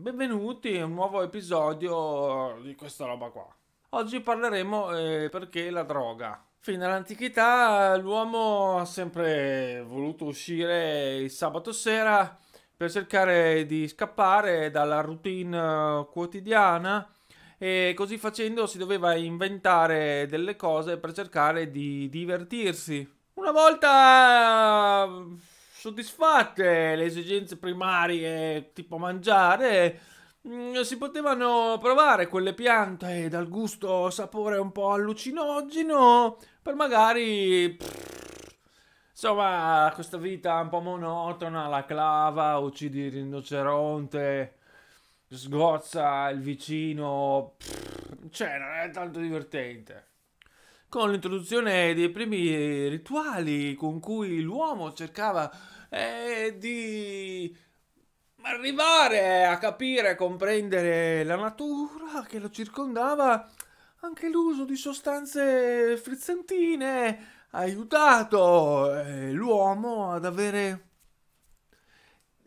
Benvenuti a un nuovo episodio di questa roba qua. Oggi parleremo eh, perché la droga. Fin dall'antichità l'uomo ha sempre voluto uscire il sabato sera per cercare di scappare dalla routine eh, quotidiana e così facendo si doveva inventare delle cose per cercare di divertirsi. Una volta soddisfatte le esigenze primarie, tipo mangiare, mm, si potevano provare quelle piante dal gusto sapore un po' allucinogeno per magari insomma questa vita un po' monotona la clava uccidi il rinoceronte sgozza il vicino pff, cioè non è tanto divertente con l'introduzione dei primi rituali con cui l'uomo cercava eh, di arrivare a capire e comprendere la natura che lo circondava, anche l'uso di sostanze frizzantine ha aiutato eh, l'uomo ad avere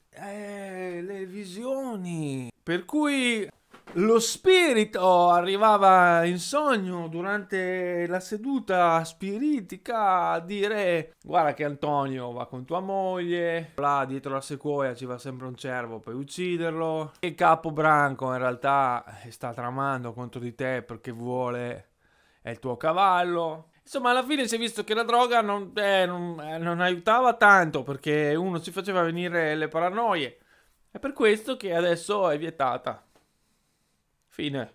eh, le visioni. Per cui lo spirito arrivava in sogno durante la seduta spiritica a dire guarda che Antonio va con tua moglie, là dietro la sequoia ci va sempre un cervo, per ucciderlo. E Capo Branco in realtà eh, sta tramando contro di te perché vuole è il tuo cavallo. Insomma, alla fine si è visto che la droga non, eh, non, eh, non aiutava tanto perché uno si faceva venire le paranoie. È per questo che adesso è vietata. فينا